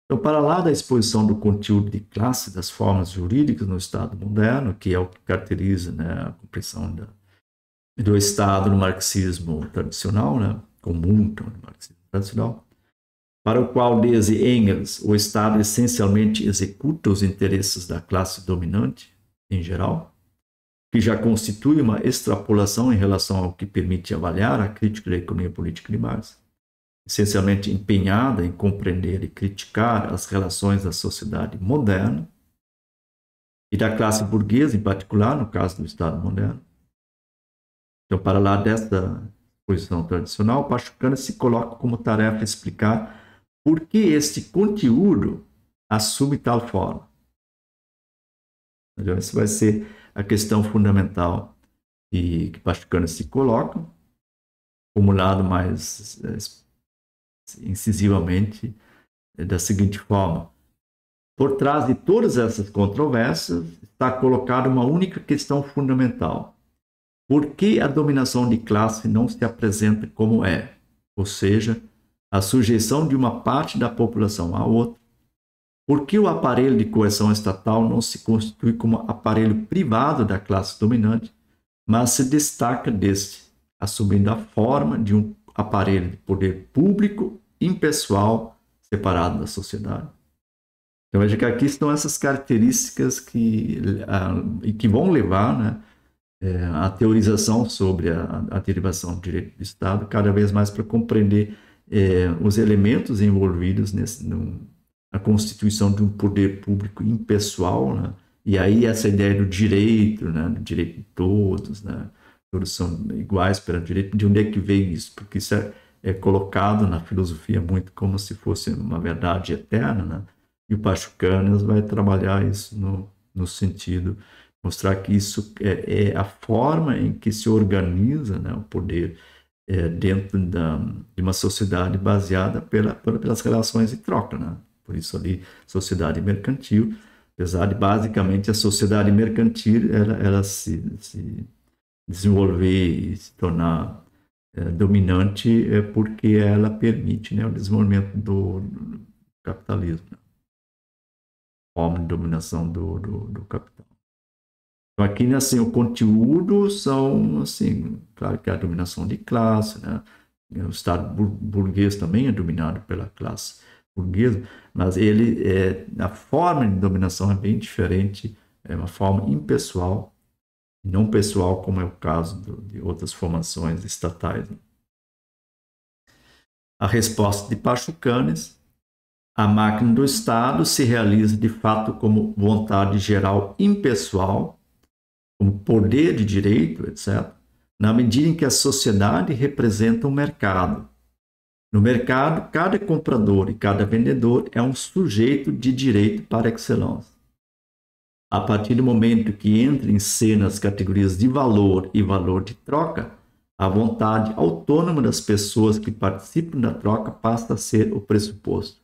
então, para lá da exposição do conteúdo de classe das formas jurídicas no Estado moderno, que é o que caracteriza né, a compreensão da do Estado no marxismo tradicional, né? com muito no marxismo tradicional, para o qual, desde Engels, o Estado essencialmente executa os interesses da classe dominante, em geral, que já constitui uma extrapolação em relação ao que permite avaliar a crítica da economia política de Marx, essencialmente empenhada em compreender e criticar as relações da sociedade moderna e da classe burguesa, em particular, no caso do Estado moderno, então, para lá desta posição tradicional, Pachucana se coloca como tarefa explicar por que este conteúdo assume tal forma. Então, essa vai ser a questão fundamental e que Pachucana se coloca formulado mais eh, incisivamente eh, da seguinte forma. Por trás de todas essas controvérsias está colocada uma única questão fundamental, por que a dominação de classe não se apresenta como é? Ou seja, a sujeição de uma parte da população à outra? Por que o aparelho de coerção estatal não se constitui como aparelho privado da classe dominante, mas se destaca deste, assumindo a forma de um aparelho de poder público impessoal separado da sociedade? Então veja que aqui estão essas características que, ah, que vão levar né, é, a teorização sobre a, a, derivação do direito do Estado, cada vez mais para compreender é, os elementos envolvidos nesse, na constituição de um poder público impessoal, né? e aí essa ideia do direito, né? do direito de todos, né? todos são iguais pelo direito, de onde é que vem isso? Porque isso é, é colocado na filosofia muito como se fosse uma verdade eterna, né? e o Pachucanas vai trabalhar isso no, no sentido mostrar que isso é, é a forma em que se organiza né, o poder é, dentro da, de uma sociedade baseada pela, pelas relações de troca. Né? Por isso ali, sociedade mercantil, apesar de basicamente a sociedade mercantil ela, ela se, se desenvolver e se tornar é, dominante é porque ela permite né, o desenvolvimento do, do capitalismo, né? forma de dominação do, do, do capital. Então, aqui, né, assim, o conteúdo são, assim, claro que é a dominação de classe, né? O Estado burguês também é dominado pela classe burguesa, mas ele é, a forma de dominação é bem diferente, é uma forma impessoal, não pessoal, como é o caso do, de outras formações estatais. Né? A resposta de Pachucanes a máquina do Estado se realiza de fato como vontade geral impessoal como poder de direito, etc., na medida em que a sociedade representa o um mercado. No mercado, cada comprador e cada vendedor é um sujeito de direito par excellence. A partir do momento que entra em cena as categorias de valor e valor de troca, a vontade autônoma das pessoas que participam da troca passa a ser o pressuposto.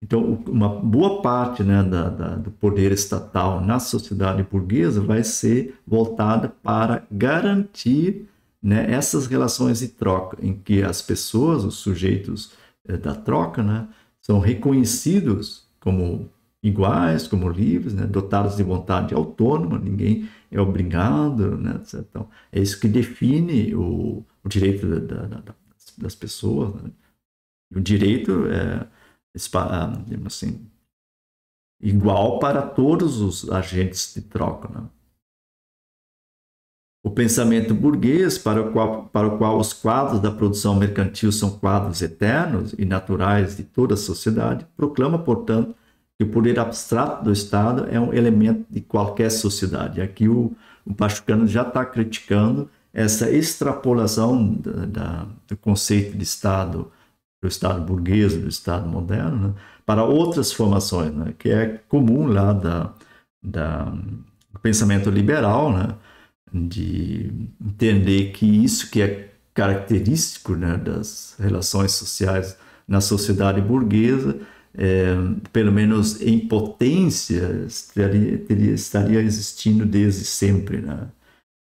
Então, uma boa parte né, da, da, do poder estatal na sociedade burguesa vai ser voltada para garantir né, essas relações de troca, em que as pessoas, os sujeitos eh, da troca, né, são reconhecidos como iguais, como livres, né, dotados de vontade autônoma, ninguém é obrigado, né, Então, é isso que define o, o direito da, das pessoas. Né. O direito é ah, assim, igual para todos os agentes de troca. Né? O pensamento burguês, para o, qual, para o qual os quadros da produção mercantil são quadros eternos e naturais de toda a sociedade, proclama, portanto, que o poder abstrato do Estado é um elemento de qualquer sociedade. Aqui o, o Pachucano já está criticando essa extrapolação da, da, do conceito de Estado do Estado burguês, do Estado moderno, né? para outras formações, né? que é comum lá da, da pensamento liberal, né? de entender que isso que é característico né? das relações sociais na sociedade burguesa, é, pelo menos em potência, estaria, teria, estaria existindo desde sempre. Né?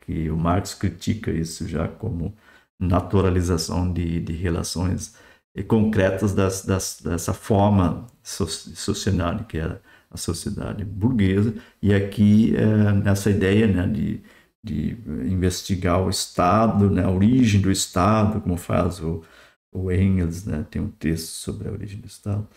Que o Marx critica isso já como naturalização de, de relações concretas das, das, dessa forma social sociedade que era é a sociedade burguesa e aqui é, ideia né, de, de investigar o Estado, né, a origem do Estado, como faz o, o Engels, né, tem um texto sobre a origem do Estado.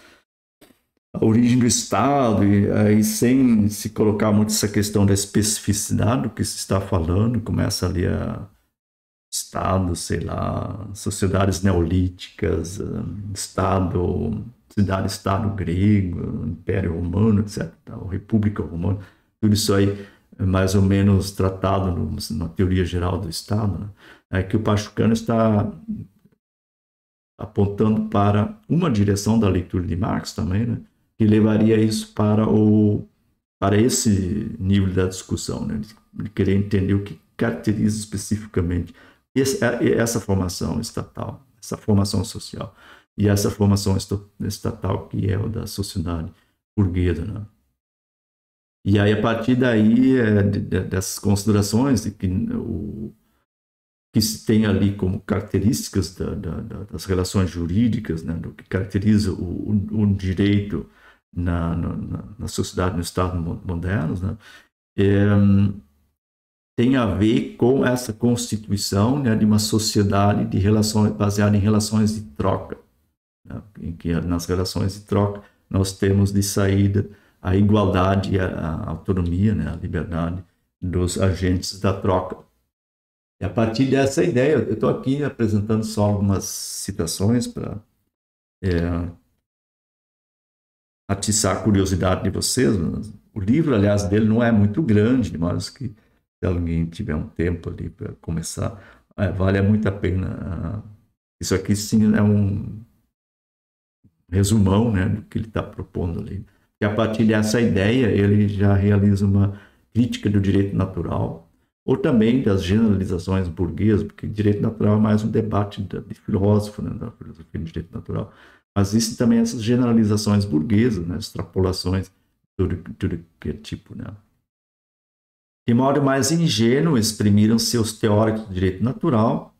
A origem do Estado, e aí sem se colocar muito essa questão da especificidade do que se está falando, começa ali a, Estado, sei lá, sociedades neolíticas, hum, Estado, cidade-estado grego, Império Romano, etc., República Romana, tudo isso aí é mais ou menos tratado numa na teoria geral do Estado, né? é que o Pachucano está apontando para uma direção da leitura de Marx também, né? que levaria isso para o para esse nível da discussão, né? de querer entender o que caracteriza especificamente é, essa formação estatal, essa formação social e essa formação estatal que é o da sociedade burguesa, né? E aí a partir daí é, dessas considerações de que o que se tem ali como características da, da, das relações jurídicas, né, do que caracteriza o, o, o direito na, na, na, sociedade, no Estado modernos, né, é, tem a ver com essa constituição né, de uma sociedade de relações baseada em relações de troca, né, em que nas relações de troca nós temos de saída a igualdade a, a autonomia, né, a liberdade dos agentes da troca. E a partir dessa ideia, eu estou aqui apresentando só algumas citações para é, atiçar a curiosidade de vocês. O livro, aliás, dele não é muito grande, mas que se alguém tiver um tempo ali para começar, é, vale muito a pena. Ah, isso aqui sim é um resumão né, do que ele está propondo ali. E a partir dessa ideia, ele já realiza uma crítica do direito natural, ou também das generalizações burguesas, porque direito natural é mais um debate de filósofo, né, da filosofia do direito natural. Mas existem também essas generalizações burguesas, né, extrapolações de tudo, tudo que é tipo. Né modo é mais ingênuo exprimiram seus teóricos do direito natural,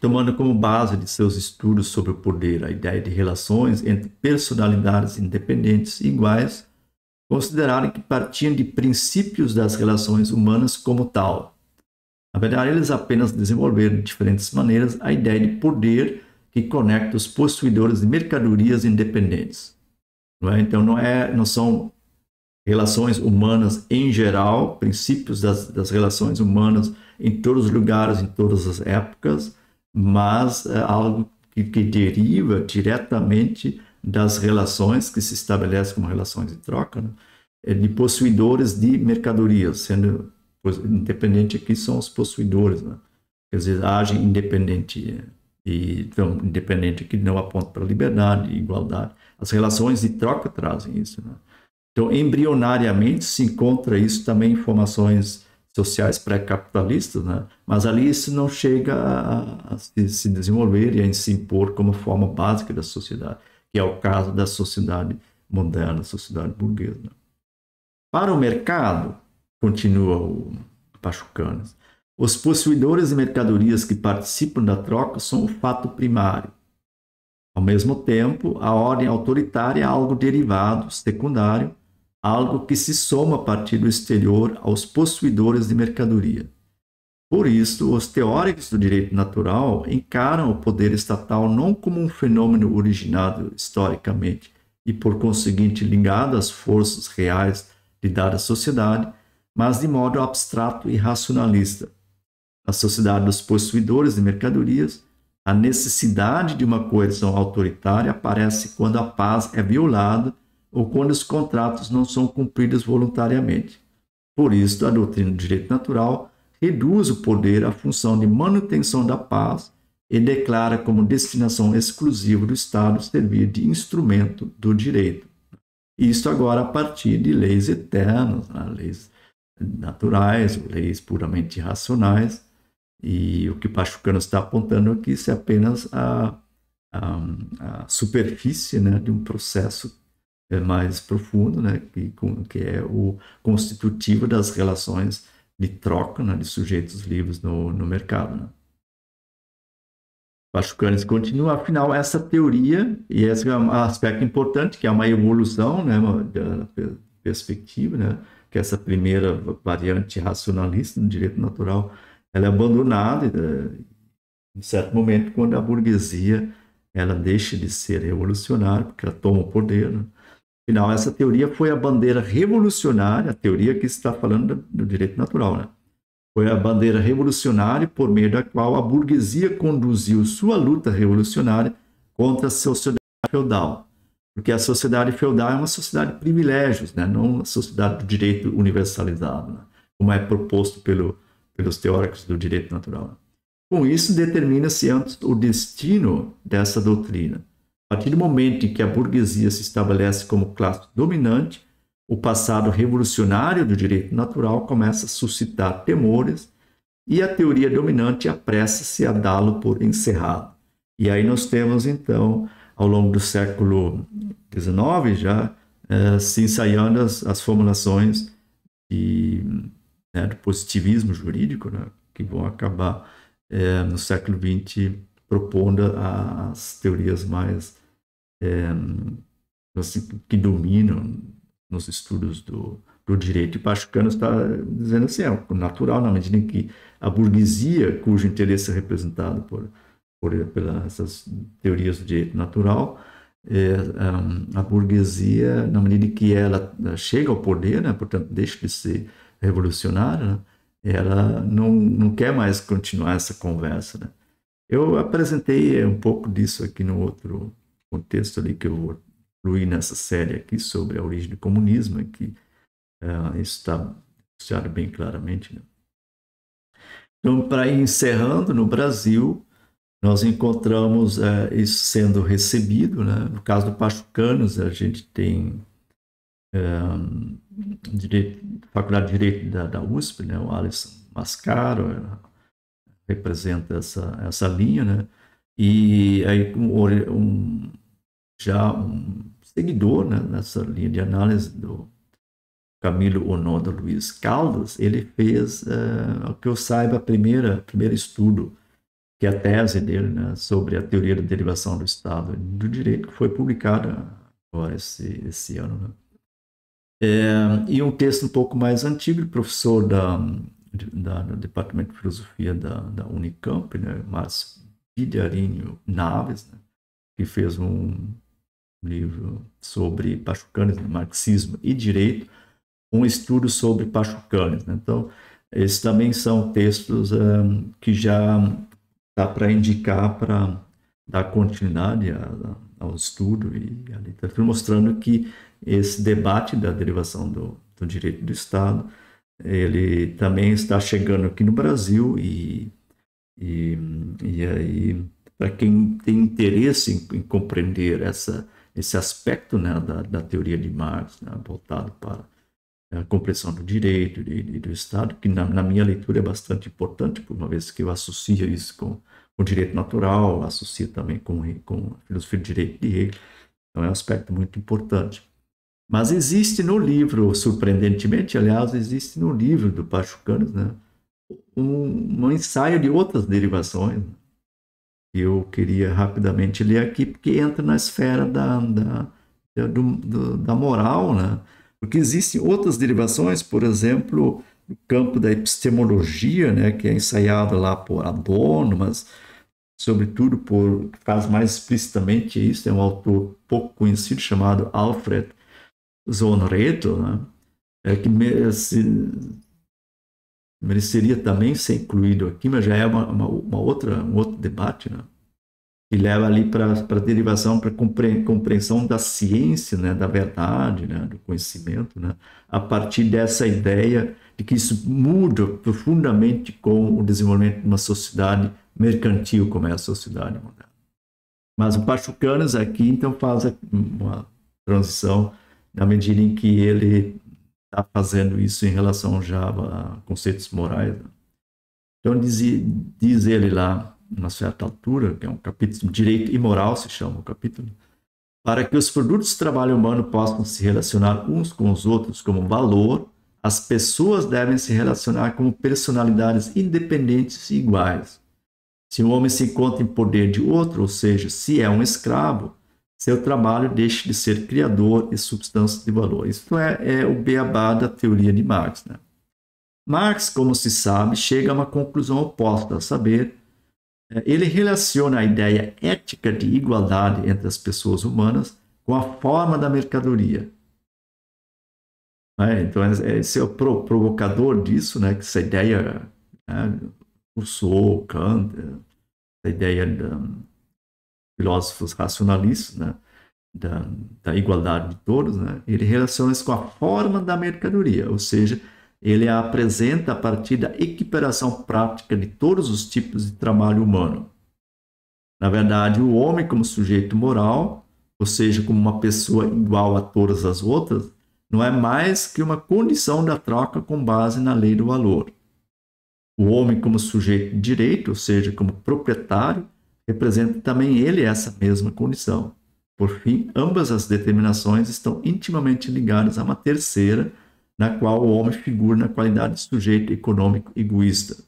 tomando como base de seus estudos sobre o poder a ideia de relações entre personalidades independentes e iguais, consideraram que partiam de princípios das relações humanas como tal. Na verdade, eles apenas desenvolveram de diferentes maneiras a ideia de poder que conecta os possuidores de mercadorias independentes. Não é? Então, não, é, não são relações humanas em geral, princípios das, das relações humanas em todos os lugares, em todas as épocas, mas é algo que, que deriva diretamente das relações que se estabelecem como relações de troca, né? É de possuidores de mercadorias, sendo independente aqui são os possuidores, né? quer dizer, agem independente e então independente que não aponta para liberdade, igualdade. As relações de troca trazem isso. Né? Então, embrionariamente se encontra isso também em formações sociais pré-capitalistas, né? mas ali isso não chega a, se, desenvolver e a se impor como forma básica da sociedade, que é o caso da sociedade moderna, sociedade burguesa. Né? Para o mercado, continua o Pachucanas, os possuidores de mercadorias que participam da troca são um fato primário. Ao mesmo tempo, a ordem autoritária é algo derivado, secundário, algo que se soma a partir do exterior aos possuidores de mercadoria. Por isso, os teóricos do direito natural encaram o poder estatal não como um fenômeno originado historicamente e, por conseguinte, ligado às forças reais de dada sociedade, mas de modo abstrato e racionalista. Na sociedade dos possuidores de mercadorias, a necessidade de uma coerção autoritária aparece quando a paz é violada ou quando os contratos não são cumpridos voluntariamente. Por isso, a doutrina do direito natural reduz o poder à função de manutenção da paz e declara como destinação exclusiva do Estado servir de instrumento do direito. Isso agora a partir de leis eternas, né? leis naturais, leis puramente racionais, e o que Pachucano está apontando aqui é apenas a, a, a superfície né, de um processo é mais profundo, né, que, que é o constitutivo das relações de troca né, de sujeitos livres no, no mercado. Né. Pachucanes continua, afinal, essa teoria, e esse é um aspecto importante, que é uma evolução né, da perspectiva, né, que essa primeira variante racionalista do direito natural ela é abandonada né, em certo momento, quando a burguesia ela deixa de ser revolucionária, porque ela toma o poder, né, final. Essa teoria foi a bandeira revolucionária, a teoria que está falando do direito natural, né? Foi a bandeira revolucionária por meio da qual a burguesia conduziu sua luta revolucionária contra a sociedade feudal. Porque a sociedade feudal é uma sociedade de privilégios, né? não uma sociedade do direito universalizado, né? como é proposto pelo, pelos teóricos do direito natural. Né? Com isso, determina-se antes o destino dessa doutrina a partir do momento em que a burguesia se estabelece como classe dominante, o passado revolucionário do direito natural começa a suscitar temores e a teoria dominante apressa-se a dá-lo por encerrado. E aí nós temos, então, ao longo do século XIX, já eh, se ensaiando as, as formulações de, né, do positivismo jurídico, né, que vão acabar eh, no século XX propondo as teorias mais é, assim, que dominam nos estudos do, do direito. E Pachucano está dizendo assim, é natural, na medida em que a burguesia, cujo interesse é representado por, por pelas teorias do direito natural, é, é, a burguesia, na medida em que ela chega ao poder, né, portanto, deixa de ser revolucionária, né, ela não, não quer mais continuar essa conversa. Né? Eu apresentei um pouco disso aqui no outro contexto ali que eu vou incluir nessa série aqui sobre a origem do comunismo, que uh, é, está anunciado bem claramente. Né? Então, para ir encerrando, no Brasil, nós encontramos uh, isso sendo recebido. Né? No caso do Pachucanos, a gente tem é, direito, Faculdade de Direito da, da USP, né? o Alisson Mascaro representa essa, essa linha, né? e aí um, um já um seguidor né, nessa linha de análise do Camilo Onoda Luiz Caldas, ele fez, uh, que eu saiba, a primeira primeiro estudo, que é a tese dele né, sobre a teoria da derivação do Estado do Direito, que foi publicada agora esse, esse ano. Né? É, e um texto um pouco mais antigo, é professor da, da, do Departamento de Filosofia da, da Unicamp, né, Márcio Guilharinho Naves, né, que fez um livro sobre Pachucanes, né, Marxismo e Direito, um estudo sobre Pachucanes. Né? Então, esses também são textos eh, que já dá para indicar para dar continuidade ao estudo e à literatura, mostrando que esse debate da derivação do, do direito do Estado, ele também está chegando aqui no Brasil e, e, e aí para quem tem interesse em, em compreender essa esse aspecto né, da, da teoria de Marx, né, voltado para a compreensão do direito e do Estado, que na, na, minha leitura é bastante importante, por uma vez que eu associo isso com o direito natural, associo também com, com a filosofia do direito de Hegel, então é um aspecto muito importante. Mas existe no livro, surpreendentemente, aliás, existe no livro do Pachucanos, né, um, um ensaio de outras derivações, eu queria rapidamente ler aqui, porque entra na esfera da, da, da, do, da moral, né? porque existem outras derivações, por exemplo, no campo da epistemologia, né? que é ensaiado lá por Adorno, mas sobretudo por faz mais explicitamente isso, é um autor pouco conhecido chamado Alfred Zonredo, né? é que se mereceria também ser incluído aqui, mas já é uma, uma, uma outra, um outro debate, né? que leva ali para a derivação, para compre, compreensão da ciência, né? da verdade, né? do conhecimento, né? a partir dessa ideia de que isso muda profundamente com o desenvolvimento de uma sociedade mercantil como é a sociedade moderna. Mas o Pachucanas aqui, então, faz uma transição na medida em que ele está fazendo isso em relação já a conceitos morais. Né? Então diz, diz ele lá, numa certa altura, que é um capítulo, direito e moral se chama o capítulo, para que os produtos de trabalho humano possam se relacionar uns com os outros como valor, as pessoas devem se relacionar como personalidades independentes e iguais. Se um homem se encontra em poder de outro, ou seja, se é um escravo, seu trabalho deixe de ser criador e substância de valor. Isso é, é o beabá da teoria de Marx. Né? Marx, como se sabe, chega a uma conclusão oposta, a saber, é, ele relaciona a ideia ética de igualdade entre as pessoas humanas com a forma da mercadoria. É, então, esse é o provocador disso, né? que essa ideia, né? Rousseau, Kant, essa ideia da, filósofos racionalistas, né? Da, da, igualdade de todos, né? ele relaciona isso com a forma da mercadoria, ou seja, ele a apresenta a partir da equiparação prática de todos os tipos de trabalho humano. Na verdade, o homem, como sujeito moral, ou seja, como uma pessoa igual a todas as outras, não é mais que uma condição da troca com base na lei do valor. O homem, como sujeito de direito, ou seja, como proprietário, representa também ele essa mesma condição. Por fim, ambas as determinações estão intimamente ligadas a uma terceira, na qual o homem figura na qualidade de sujeito econômico egoísta.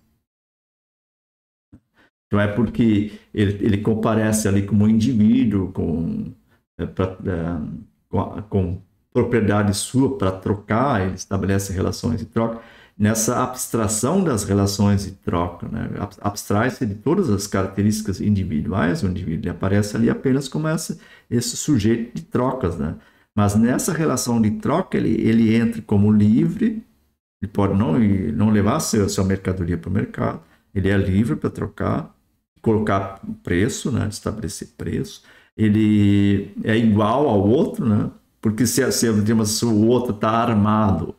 Não é porque ele, ele comparece ali como um indivíduo, com, é, pra, é, com, a, com propriedade sua para trocar, ele estabelece relações de troca, nessa abstração das relações de troca. Né? Abstrai-se de todas as características individuais do indivíduo, ele aparece ali apenas como esse, esse sujeito de trocas. Né? Mas nessa relação de troca, ele, ele entra como livre, ele pode não, não levar a sua, a sua mercadoria para o mercado, ele é livre para trocar, colocar preço, né? estabelecer preço, ele é igual ao outro, né? porque se, se, se o outro está armado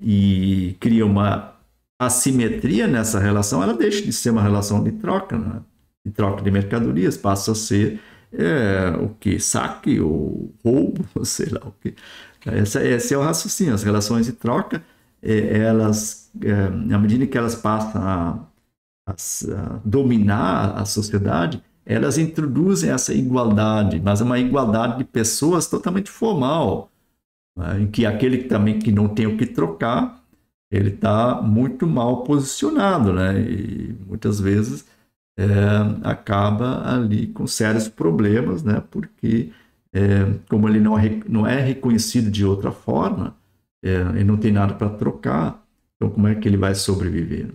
e cria uma assimetria nessa relação, ela deixa de ser uma relação de troca, né? de troca de mercadorias, passa a ser é, o que? Saque ou roubo, <laughs> sei lá o que. Essa, esse é o raciocínio. As relações de troca, é, elas, é, à medida que elas passam a, a, a dominar a sociedade, elas introduzem essa igualdade, mas é uma igualdade de pessoas totalmente formal né? em que aquele também que não tem o que trocar, ele está muito mal posicionado, né? E muitas vezes é, acaba ali com sérios problemas, né? Porque é, como ele não é, não é reconhecido de outra forma, é, ele não tem nada para trocar, então como é que ele vai sobreviver?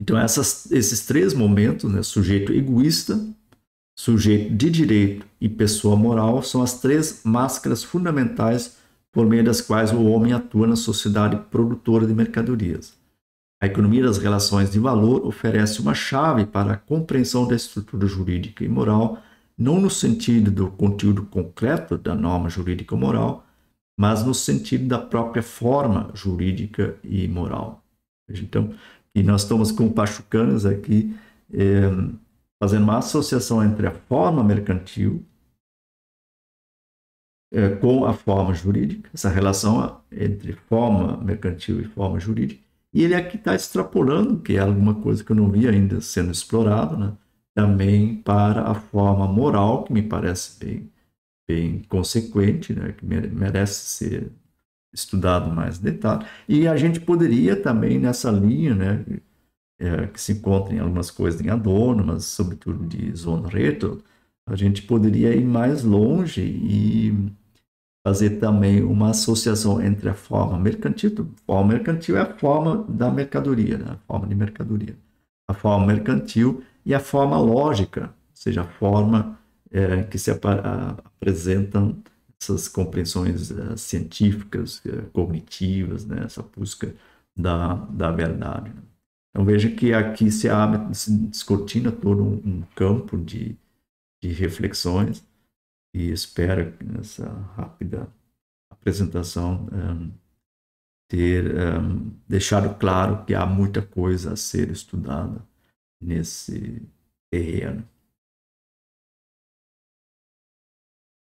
Então essas, esses três momentos, né? Sujeito egoísta, sujeito de direito e pessoa moral são as três máscaras fundamentais por meio das quais o homem atua na sociedade produtora de mercadorias. A economia das relações de valor oferece uma chave para a compreensão da estrutura jurídica e moral, não no sentido do conteúdo concreto da norma jurídica moral, mas no sentido da própria forma jurídica e moral. Então, e nós estamos com pachucanas aqui, eh, fazendo uma associação entre a forma mercantil é, com a forma jurídica, essa relação entre forma mercantil e forma jurídica, e ele aqui é está extrapolando, que é alguma coisa que eu não vi ainda sendo explorado, né? também para a forma moral, que me parece bem, bem consequente, né? que merece ser estudado mais detalhe. E a gente poderia também, nessa linha, né? é, que se encontra em algumas coisas em Adorno, mas sobretudo de Zonreto, a gente poderia ir mais longe e fazer também uma associação entre a forma mercantil, a forma mercantil é a forma da mercadoria, né? a forma de mercadoria, a forma mercantil e a forma lógica, ou seja, a forma é, que se ap apresentam essas compreensões é, científicas, é, cognitivas, né? essa busca da, da verdade. Né? Então veja que aqui se abre, se descortina todo um, um campo de, de reflexões e espera essa rápida apresentação um, ter um, deixado claro que há muita coisa a ser estudada nesse terreno.